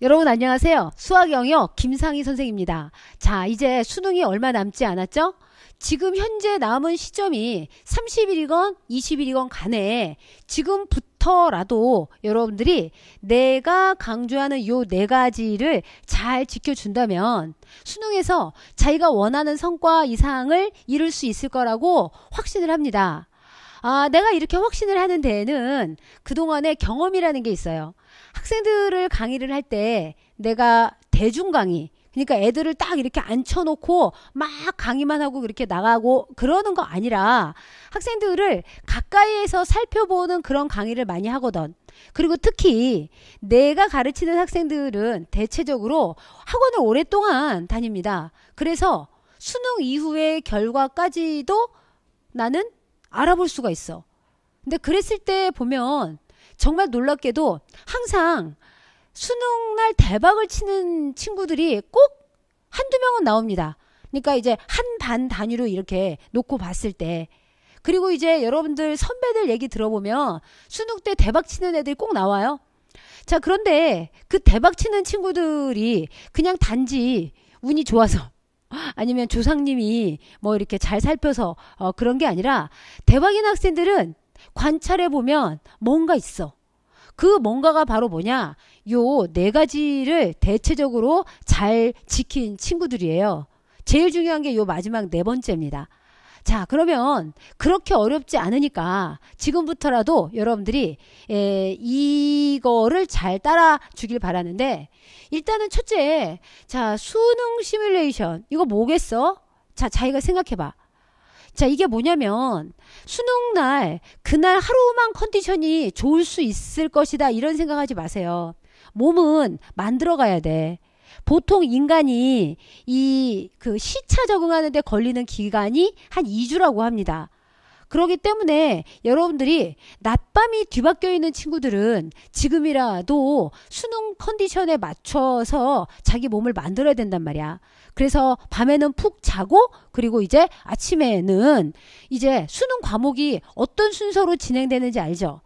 여러분 안녕하세요. 수학 영역 김상희 선생입니다. 자, 이제 수능이 얼마 남지 않았죠? 지금 현재 남은 시점이 30일이건 20일이건 간에 지금부터라도 여러분들이 내가 강조하는 요 네 가지를 잘 지켜준다면 수능에서 자기가 원하는 성과 이상을 이룰 수 있을 거라고 확신을 합니다. 아, 내가 이렇게 확신을 하는 데에는 그동안의 경험이라는 게 있어요. 학생들을 강의를 할 때 내가 대중 강의 그러니까 애들을 딱 이렇게 앉혀놓고 막 강의만 하고 그렇게 나가고 그러는 거 아니라 학생들을 가까이에서 살펴보는 그런 강의를 많이 하거든. 그리고 특히 내가 가르치는 학생들은 대체적으로 학원을 오랫동안 다닙니다. 그래서 수능 이후의 결과까지도 나는 알아볼 수가 있어. 근데 그랬을 때 보면 정말 놀랍게도 항상 수능날 대박을 치는 친구들이 꼭 한두 명은 나옵니다. 그러니까 이제 한 반 단위로 이렇게 놓고 봤을 때 그리고 이제 여러분들 선배들 얘기 들어보면 수능 때 대박 치는 애들이 꼭 나와요. 자, 그런데 그 대박 치는 친구들이 그냥 단지 운이 좋아서 아니면 조상님이 뭐 이렇게 잘 살펴서 어, 그런 게 아니라 대박인 학생들은 관찰해 보면 뭔가 있어. 그 뭔가가 바로 뭐냐? 요 네 가지를 대체적으로 잘 지킨 친구들이에요. 제일 중요한 게 요 마지막 네 번째입니다. 자, 그러면 그렇게 어렵지 않으니까 지금부터라도 여러분들이 에, 이거를 잘 따라 주길 바라는데 일단은 첫째, 자, 수능 시뮬레이션 이거 뭐겠어? 자, 자기가 생각해 봐. 자, 이게 뭐냐면 수능 날 그날 하루만 컨디션이 좋을 수 있을 것이다 이런 생각하지 마세요. 몸은 만들어 가야 돼. 보통 인간이 이 그 시차 적응하는데 걸리는 기간이 한 2주라고 합니다. 그러기 때문에 여러분들이 낮밤이 뒤바뀌어 있는 친구들은 지금이라도 수능 컨디션에 맞춰서 자기 몸을 만들어야 된단 말이야. 그래서 밤에는 푹 자고 그리고 이제 아침에는 이제 수능 과목이 어떤 순서로 진행되는지 알죠?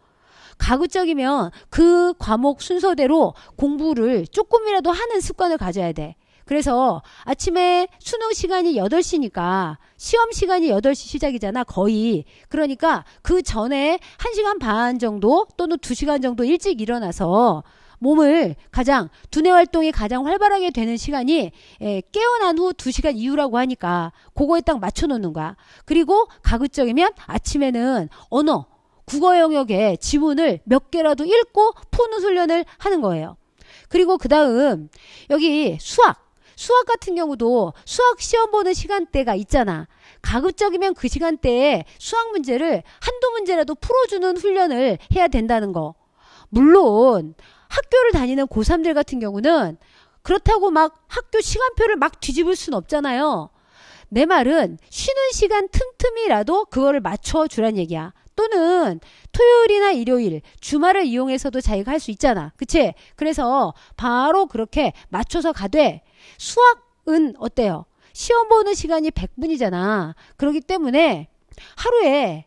가급적이면 그 과목 순서대로 공부를 조금이라도 하는 습관을 가져야 돼. 그래서 아침에 수능 시간이 8시니까 시험 시간이 8시 시작이잖아, 거의. 그러니까 그 전에 1시간 반 정도 또는 2시간 정도 일찍 일어나서 몸을 가장 두뇌 활동이 가장 활발하게 되는 시간이 예, 깨어난 후 두시간 이후라고 하니까 그거에 딱 맞춰 놓는 거야. 그리고 가급적이면 아침에는 언어 국어 영역의 지문을 몇 개라도 읽고 푸는 훈련을 하는 거예요. 그리고 그다음 여기 수학 수학 같은 경우도 수학 시험 보는 시간대가 있잖아. 가급적이면 그 시간대에 수학 문제를 한두 문제라도 풀어주는 훈련을 해야 된다는 거. 물론 학교를 다니는 고3들 같은 경우는 그렇다고 막 학교 시간표를 막 뒤집을 순 없잖아요. 내 말은 쉬는 시간 틈틈이라도 그거를 맞춰주란 얘기야. 또는 토요일이나 일요일, 주말을 이용해서도 자기가 할 수 있잖아. 그치? 그래서 바로 그렇게 맞춰서 가되 수학은 어때요? 시험 보는 시간이 100분이잖아. 그렇기 때문에 하루에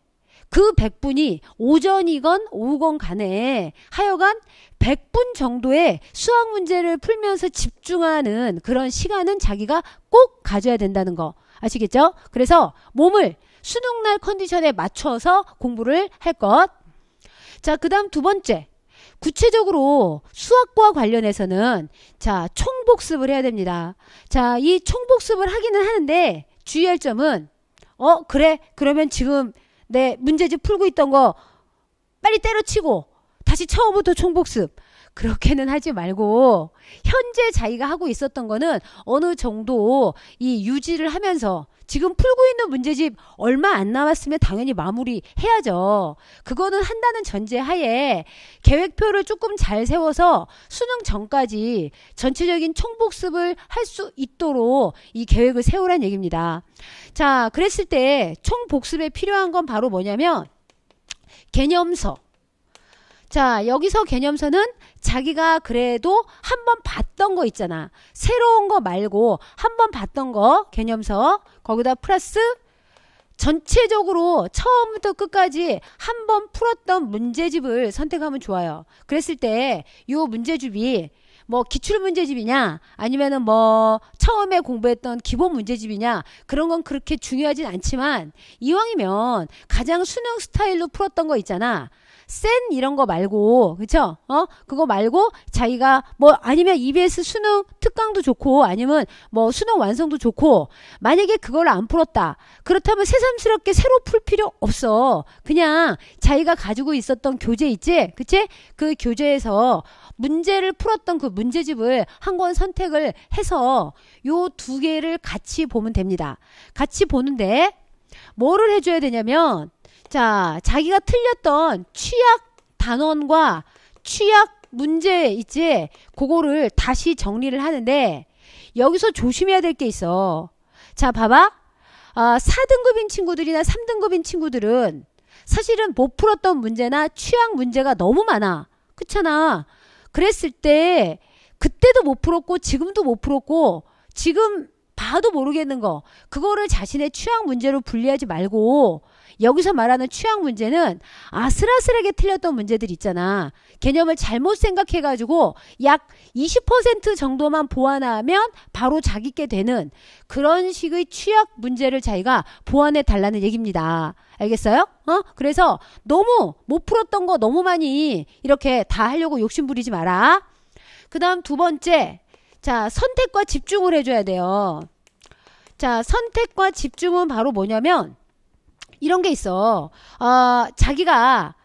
그 100분이 오전이건 오후건 간에 하여간 100분 정도의 수학 문제를 풀면서 집중하는 그런 시간은 자기가 꼭 가져야 된다는 거 아시겠죠? 그래서 몸을 수능날 컨디션에 맞춰서 공부를 할 것. 자, 그 다음 두 번째. 구체적으로 수학과 관련해서는 자, 총복습을 해야 됩니다. 자, 이 총복습을 하기는 하는데 주의할 점은 어, 그래. 그러면 지금 내 문제집 풀고 있던 거 빨리 때려치고 다시 처음부터 총복습. 그렇게는 하지 말고 현재 자기가 하고 있었던 거는 어느 정도 이 유지를 하면서 지금 풀고 있는 문제집 얼마 안 남았으면 당연히 마무리 해야죠. 그거는 한다는 전제 하에 계획표를 조금 잘 세워서 수능 전까지 전체적인 총복습을 할 수 있도록 이 계획을 세우란 얘기입니다. 자, 그랬을 때 총복습에 필요한 건 바로 뭐냐면 개념서, 자, 여기서 개념서는 자기가 그래도 한 번 봤던 거 있잖아. 새로운 거 말고 한 번 봤던 거 개념서 거기다 플러스 전체적으로 처음부터 끝까지 한 번 풀었던 문제집을 선택하면 좋아요. 그랬을 때 요 문제집이 뭐 기출 문제집이냐 아니면은 뭐 처음에 공부했던 기본 문제집이냐 그런 건 그렇게 중요하진 않지만 이왕이면 가장 수능 스타일로 풀었던 거 있잖아. 센 이런 거 말고 그쵸? 어 그거 말고 자기가 뭐 아니면 EBS 수능 특강도 좋고 아니면 뭐 수능 완성도 좋고 만약에 그걸 안 풀었다 그렇다면 새삼스럽게 새로 풀 필요 없어 그냥 자기가 가지고 있었던 교재 있지 그치? 그 교재에서 문제를 풀었던 그 문제집을 한 권 선택을 해서 요 두 개를 같이 보면 됩니다 같이 보는데 뭐를 해줘야 되냐면 자, 자기가 틀렸던 취약 단원과 취약 문제 있지? 그거를 다시 정리를 하는데 여기서 조심해야 될 게 있어. 자, 봐봐. 아, 4등급인 친구들이나 3등급인 친구들은 사실은 못 풀었던 문제나 취약 문제가 너무 많아. 그렇잖아. 그랬을 때 그때도 못 풀었고 지금도 못 풀었고 지금 봐도 모르겠는 거 그거를 자신의 취약 문제로 분리하지 말고 여기서 말하는 취향 문제는 아슬아슬하게 틀렸던 문제들 있잖아. 개념을 잘못 생각해가지고 약 20% 정도만 보완하면 바로 자기께 되는 그런 식의 취약 문제를 자기가 보완해 달라는 얘기입니다. 알겠어요? 어? 그래서 너무 못 풀었던 거 너무 많이 이렇게 다 하려고 욕심 부리지 마라. 그 다음 두 번째. 자, 선택과 집중을 해줘야 돼요. 자, 선택과 집중은 바로 뭐냐면 이런 게 있어. 어, 자기가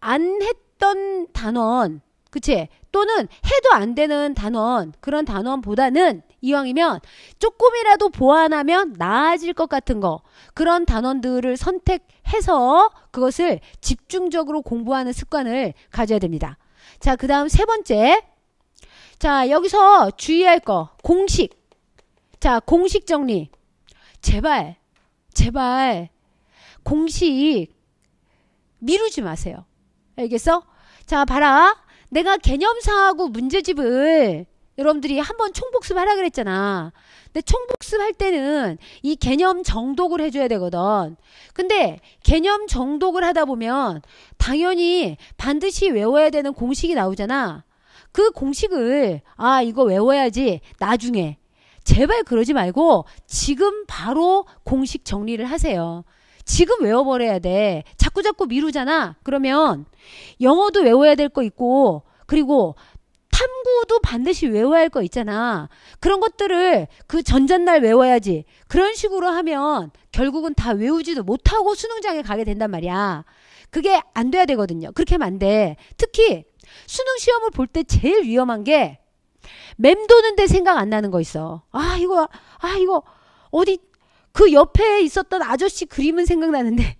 안 했던 단원, 그치? 또는 해도 안 되는 단원, 그런 단원보다는 이왕이면 조금이라도 보완하면 나아질 것 같은 거 그런 단원들을 선택해서 그것을 집중적으로 공부하는 습관을 가져야 됩니다. 자, 그 다음 세 번째. 자, 여기서 주의할 거. 공식. 자, 공식 정리. 제발, 제발, 공식 미루지 마세요. 알겠어? 자, 봐라. 내가 개념사하고 문제집을 여러분들이 한번 총복습하라 그랬잖아. 근데 총복습할 때는 이 개념 정독을 해줘야 되거든. 근데 개념 정독을 하다 보면 당연히 반드시 외워야 되는 공식이 나오잖아. 그 공식을 아 이거 외워야지 나중에 제발 그러지 말고 지금 바로 공식 정리를 하세요. 지금 외워버려야 돼. 자꾸 자꾸 미루잖아. 그러면 영어도 외워야 될 거 있고 그리고 탐구도 반드시 외워야 할 거 있잖아. 그런 것들을 그 전전날 외워야지. 그런 식으로 하면 결국은 다 외우지도 못하고 수능장에 가게 된단 말이야. 그게 안 돼야 되거든요. 그렇게 하면 안 돼. 특히 수능 시험을 볼 때 제일 위험한 게 맴도는데 생각 안 나는 거 있어. 아, 이거, 아, 이거, 어디 그 옆에 있었던 아저씨 그림은 생각나는데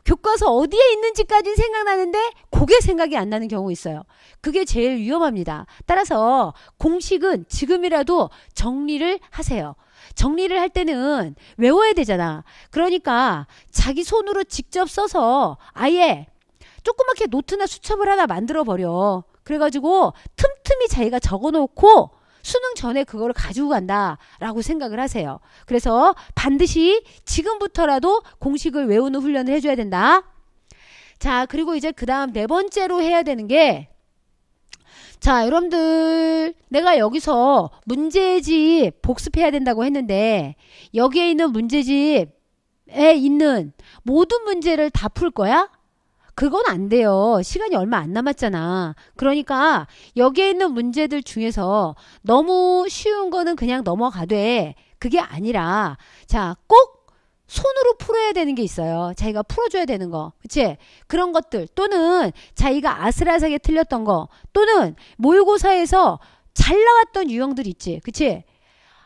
교과서 어디에 있는지까지는 생각나는데 그게 생각이 안 나는 경우 있어요. 그게 제일 위험합니다. 따라서 공식은 지금이라도 정리를 하세요. 정리를 할 때는 외워야 되잖아. 그러니까 자기 손으로 직접 써서 아예 조그맣게 노트나 수첩을 하나 만들어 버려. 그래가지고 틈틈이 자기가 적어놓고 수능 전에 그거를 가지고 간다라고 생각을 하세요. 그래서 반드시 지금부터라도 공식을 외우는 훈련을 해줘야 된다. 자, 그리고 이제 그 다음 네 번째로 해야 되는 게 자, 여러분들, 내가 여기서 문제집 복습해야 된다고 했는데, 여기에 있는 문제집에 있는 모든 문제를 다 풀 거야? 그건 안 돼요. 시간이 얼마 안 남았잖아. 그러니까 여기에 있는 문제들 중에서 너무 쉬운 거는 그냥 넘어가 돼. 그게 아니라 자, 꼭 손으로 풀어야 되는 게 있어요. 자기가 풀어줘야 되는 거. 그치? 그런 것들. 또는 자기가 아슬아슬하게 틀렸던 거. 또는 모의고사에서 잘나왔던 유형들 있지. 그치?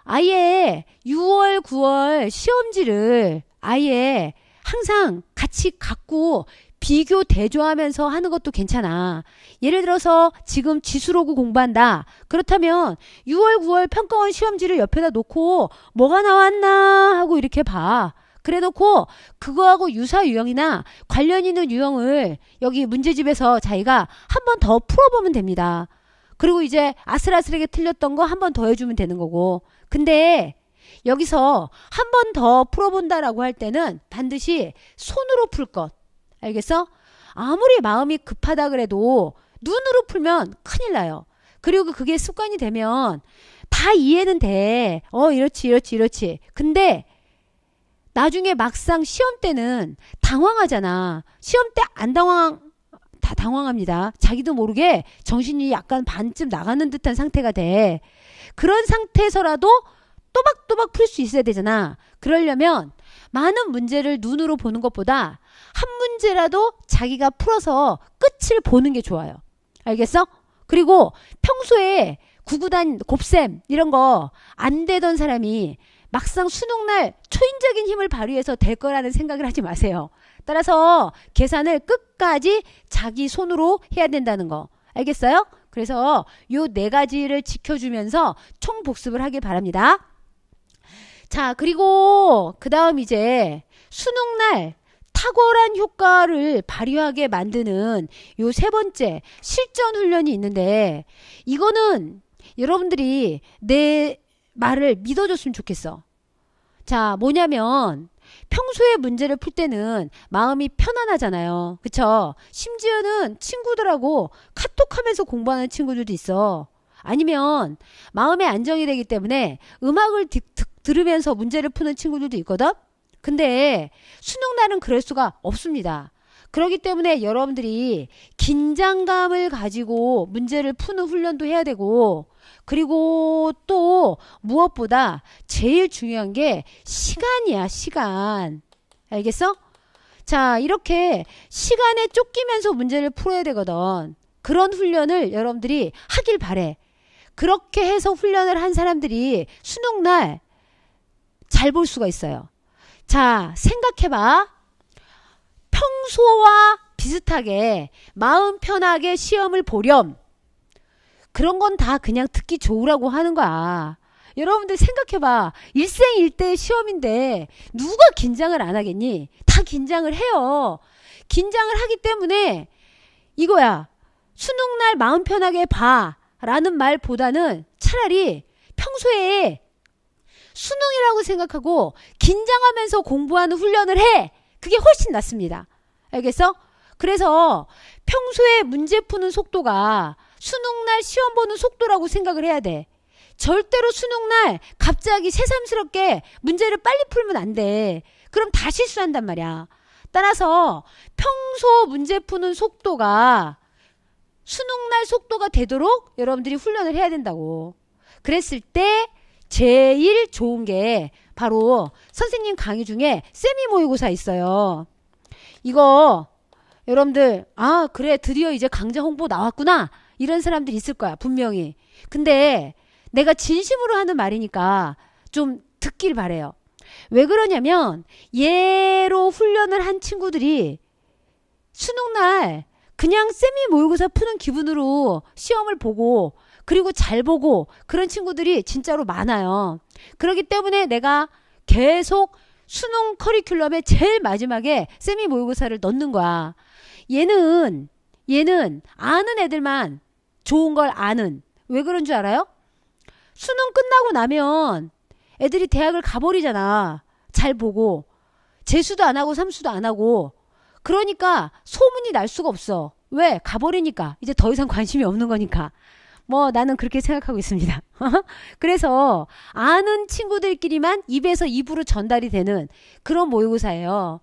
아예 6월, 9월 시험지를 아예 항상 같이 갖고 비교 대조하면서 하는 것도 괜찮아. 예를 들어서 지금 지수로고 공부한다. 그렇다면 6월, 9월 평가원 시험지를 옆에다 놓고 뭐가 나왔나 하고 이렇게 봐. 그래 놓고 그거하고 유사 유형이나 관련 있는 유형을 여기 문제집에서 자기가 한 번 더 풀어보면 됩니다. 그리고 이제 아슬아슬하게 틀렸던 거 한 번 더 해주면 되는 거고. 근데 여기서 한 번 더 풀어본다라고 할 때는 반드시 손으로 풀 것. 알겠어? 아무리 마음이 급하다 그래도 눈으로 풀면 큰일 나요. 그리고 그게 습관이 되면 다 이해는 돼. 어, 이렇지, 이렇지, 이렇지. 근데 나중에 막상 시험 때는 당황하잖아. 시험 때 안 당황, 다 당황합니다. 자기도 모르게 정신이 약간 반쯤 나가는 듯한 상태가 돼. 그런 상태에서라도 또박또박 풀 수 있어야 되잖아. 그러려면 많은 문제를 눈으로 보는 것보다 한 문제라도 자기가 풀어서 끝을 보는 게 좋아요. 알겠어? 그리고 평소에 구구단, 곱셈 이런 거 안 되던 사람이 막상 수능날 초인적인 힘을 발휘해서 될 거라는 생각을 하지 마세요. 따라서 계산을 끝까지 자기 손으로 해야 된다는 거. 알겠어요? 그래서 요 네 가지를 지켜주면서 총 복습을 하길 바랍니다. 자, 그리고 그 다음 이제 수능날 탁월한 효과를 발휘하게 만드는 요 세 번째 실전 훈련이 있는데 이거는 여러분들이 내 말을 믿어줬으면 좋겠어. 자, 뭐냐면 평소에 문제를 풀 때는 마음이 편안하잖아요. 그쵸? 심지어는 친구들하고 카톡하면서 공부하는 친구들도 있어. 아니면 마음의 안정이 되기 때문에 음악을 듣, 듣 들으면서 문제를 푸는 친구들도 있거든? 근데 수능날은 그럴 수가 없습니다. 그렇기 때문에 여러분들이 긴장감을 가지고 문제를 푸는 훈련도 해야 되고, 그리고 또 무엇보다 제일 중요한 게 시간이야, 시간. 알겠어? 자, 이렇게 시간에 쫓기면서 문제를 풀어야 되거든. 그런 훈련을 여러분들이 하길 바래. 그렇게 해서 훈련을 한 사람들이 수능날 잘볼 수가 있어요. 자, 생각해봐. 평소와 비슷하게 마음 편하게 시험을 보렴. 그런 건 다 그냥 듣기 좋으라고 하는 거야. 여러분들 생각해봐. 일생일대 시험인데 누가 긴장을 안 하겠니? 다 긴장을 해요. 긴장을 하기 때문에 이거야. 수능날 마음 편하게 봐. 라는 말보다는 차라리 평소에 수능이라고 생각하고 긴장하면서 공부하는 훈련을 해. 그게 훨씬 낫습니다. 알겠어? 그래서 평소에 문제 푸는 속도가 수능날 시험 보는 속도라고 생각을 해야 돼. 절대로 수능날 갑자기 새삼스럽게 문제를 빨리 풀면 안 돼. 그럼 다 실수한단 말이야. 따라서 평소 문제 푸는 속도가 수능날 속도가 되도록 여러분들이 훈련을 해야 된다고. 그랬을 때 제일 좋은 게 바로 선생님 강의 중에 세미 모의고사 있어요. 이거 여러분들 아 그래 드디어 이제 강좌 홍보 나왔구나 이런 사람들 있을 거야 분명히. 근데 내가 진심으로 하는 말이니까 좀 듣길 바래요. 왜 그러냐면 예로 훈련을 한 친구들이 수능 날 그냥 세미 모의고사 푸는 기분으로 시험을 보고 그리고 잘 보고 그런 친구들이 진짜로 많아요. 그렇기 때문에 내가 계속 수능 커리큘럼에 제일 마지막에 세미 모의고사를 넣는 거야. 얘는 얘는 아는 애들만 좋은 걸 아는 왜 그런 줄 알아요? 수능 끝나고 나면 애들이 대학을 가버리잖아. 잘 보고 재수도 안 하고 삼수도 안 하고 그러니까 소문이 날 수가 없어. 왜? 가버리니까 이제 더 이상 관심이 없는 거니까. 뭐 나는 그렇게 생각하고 있습니다. 그래서 아는 친구들끼리만 입에서 입으로 전달이 되는 그런 모의고사예요.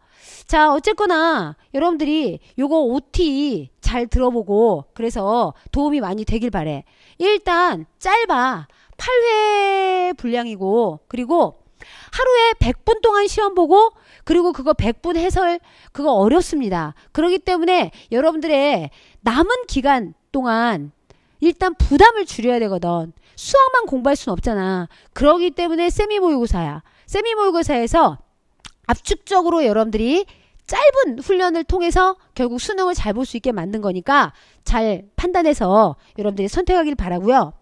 자, 어쨌거나 여러분들이 요거 OT 잘 들어보고 그래서 도움이 많이 되길 바래. 일단 짧아. 8회 분량이고 그리고 하루에 100분 동안 시험 보고 그리고 그거 100분 해설 그거 어렵습니다. 그러기 때문에 여러분들의 남은 기간 동안 일단 부담을 줄여야 되거든. 수학만 공부할 수는 없잖아. 그러기 때문에 세미모의고사야. 세미모의고사에서 압축적으로 여러분들이 짧은 훈련을 통해서 결국 수능을 잘 볼 수 있게 만든 거니까 잘 판단해서 여러분들이 선택하길 바라고요.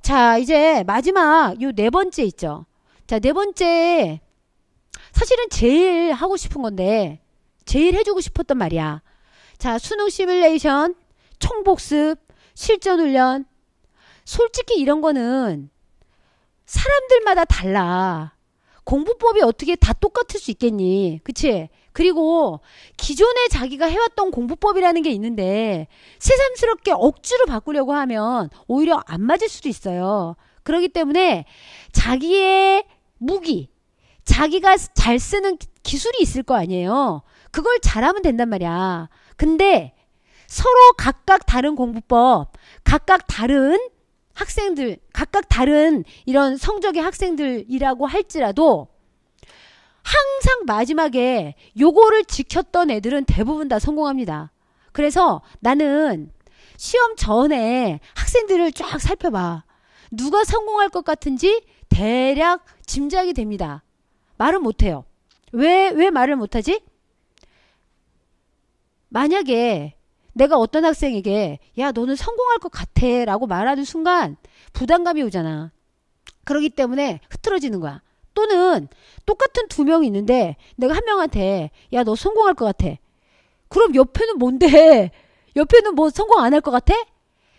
자 이제 마지막 요 네 번째 있죠. 자 네 번째 사실은 제일 하고 싶은 건데 제일 해주고 싶었던 말이야. 자 수능 시뮬레이션 총복습 실전 훈련. 솔직히 이런 거는 사람들마다 달라. 공부법이 어떻게 다 똑같을 수 있겠니? 그치? 그리고 기존에 자기가 해왔던 공부법이라는 게 있는데 새삼스럽게 억지로 바꾸려고 하면 오히려 안 맞을 수도 있어요. 그러기 때문에 자기의 무기, 자기가 잘 쓰는 기술이 있을 거 아니에요. 그걸 잘하면 된단 말이야. 근데 서로 각각 다른 공부법, 각각 다른 학생들, 각각 다른 이런 성적의 학생들이라고 할지라도 항상 마지막에 요거를 지켰던 애들은 대부분 다 성공합니다. 그래서 나는 시험 전에 학생들을 쫙 살펴봐. 누가 성공할 것 같은지 대략 짐작이 됩니다. 말은 못해요. 왜, 왜 말을 못하지? 만약에 내가 어떤 학생에게 야 너는 성공할 것 같아라고 말하는 순간 부담감이 오잖아. 그러기 때문에 흐트러지는 거야. 또는 똑같은 두 명이 있는데 내가 한 명한테 야 너 성공할 것 같아. 그럼 옆에는 뭔데? 옆에는 뭐 성공 안 할 것 같아?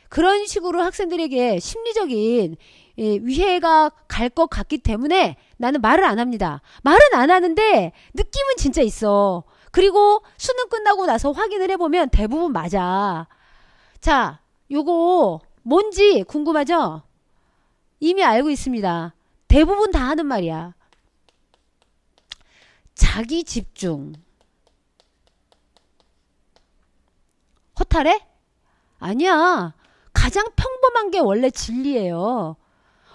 그런 식으로 학생들에게 심리적인 예, 위해가 갈 것 같기 때문에 나는 말을 안 합니다. 말은 안 하는데 느낌은 진짜 있어. 그리고 수능 끝나고 나서 확인을 해보면 대부분 맞아. 자, 요거 뭔지 궁금하죠? 이미 알고 있습니다. 대부분 다 하는 말이야. 자기 집중. 허탈해? 아니야. 가장 평범한 게 원래 진리예요.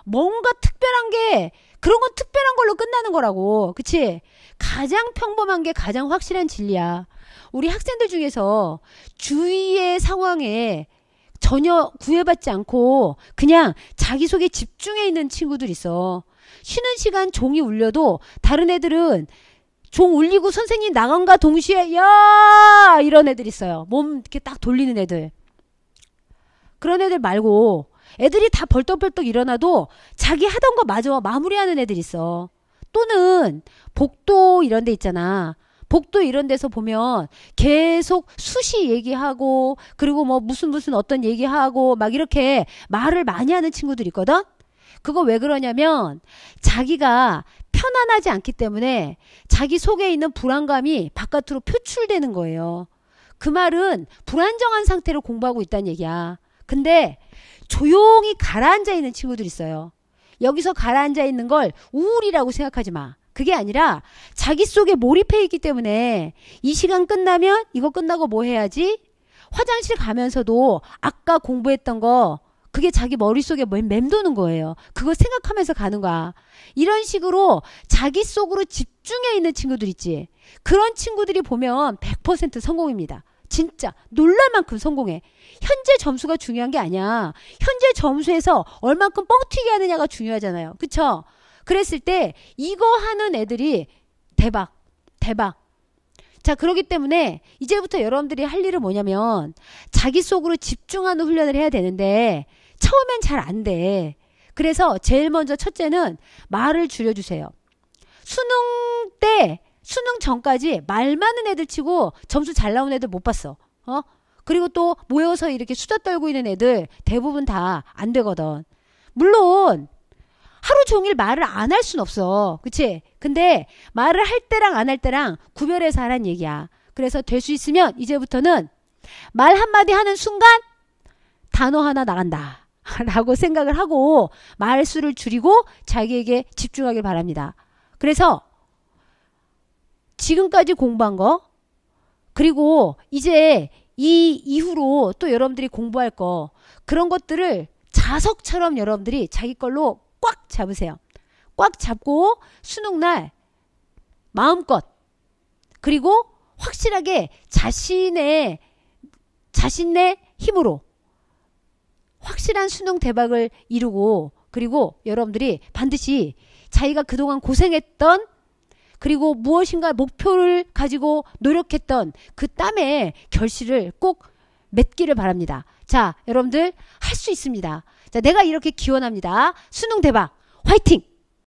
뭔가 특별한 게 그런 건 특별한 걸로 끝나는 거라고. 그치? 가장 평범한 게 가장 확실한 진리야. 우리 학생들 중에서 주위의 상황에 전혀 구애받지 않고 그냥 자기속에 집중해 있는 친구들 있어. 쉬는 시간 종이 울려도 다른 애들은 종 울리고 선생님 나간과 동시에 야 이런 애들 있어요. 몸 이렇게 딱 돌리는 애들. 그런 애들 말고 애들이 다 벌떡벌떡 일어나도 자기 하던 거 마저 마무리하는 애들 있어. 또는 복도 이런 데 있잖아. 복도 이런 데서 보면 계속 수시 얘기하고 그리고 뭐 무슨 무슨 어떤 얘기하고 막 이렇게 말을 많이 하는 친구들 있거든? 그거 왜 그러냐면 자기가 편안하지 않기 때문에 자기 속에 있는 불안감이 바깥으로 표출되는 거예요. 그 말은 불안정한 상태로 공부하고 있다는 얘기야. 근데 조용히 가라앉아 있는 친구들 있어요. 여기서 가라앉아 있는 걸 우울이라고 생각하지 마. 그게 아니라 자기 속에 몰입해 있기 때문에 이 시간 끝나면 이거 끝나고 뭐 해야지? 화장실 가면서도 아까 공부했던 거 그게 자기 머릿속에 맴도는 거예요. 그거 생각하면서 가는 거야. 이런 식으로 자기 속으로 집중해 있는 친구들 있지. 그런 친구들이 보면 100% 성공입니다. 진짜 놀랄 만큼 성공해. 현재 점수가 중요한 게 아니야. 현재 점수에서 얼만큼 뻥튀기 하느냐가 중요하잖아요. 그쵸? 그랬을 때 이거 하는 애들이 대박, 대박. 자, 그러기 때문에 이제부터 여러분들이 할 일은 뭐냐면 자기 속으로 집중하는 훈련을 해야 되는데 처음엔 잘 안 돼. 그래서 제일 먼저 첫째는 말을 줄여주세요. 수능 때 수능 전까지 말 많은 애들 치고 점수 잘 나온 애들 못 봤어. 어? 그리고 또 모여서 이렇게 수다 떨고 있는 애들 대부분 다 안 되거든. 물론 하루 종일 말을 안 할 순 없어. 그치? 근데 말을 할 때랑 안 할 때랑 구별해서 하란 얘기야. 그래서 될 수 있으면 이제부터는 말 한마디 하는 순간 단어 하나 나간다. 라고 생각을 하고 말수를 줄이고 자기에게 집중하길 바랍니다. 그래서 지금까지 공부한 거 그리고 이제 이 이후로 또 여러분들이 공부할 거 그런 것들을 자석처럼 여러분들이 자기 걸로 꽉 잡으세요. 꽉 잡고 수능 날 마음껏 그리고 확실하게 자신의 자신의 힘으로 확실한 수능 대박을 이루고 그리고 여러분들이 반드시 자기가 그동안 고생했던 그리고 무엇인가 목표를 가지고 노력했던 그 땀의 결실을 꼭 맺기를 바랍니다. 자, 여러분들 할 수 있습니다. 자, 내가 이렇게 기원합니다. 수능 대박! 화이팅!